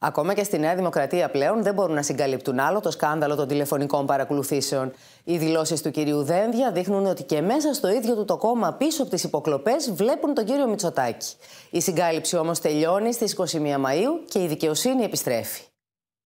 Ακόμα και στη Νέα Δημοκρατία πλέον δεν μπορούν να συγκαλύπτουν άλλο το σκάνδαλο των τηλεφωνικών παρακολουθήσεων. Οι δηλώσεις του κυρίου Δένδια δείχνουν ότι και μέσα στο ίδιο του το κόμμα πίσω από τις υποκλοπές βλέπουν τον κύριο Μητσοτάκη. Η συγκάλυψη όμως τελειώνει στις 21 Μαου και η δικαιοσύνη επιστρέφει.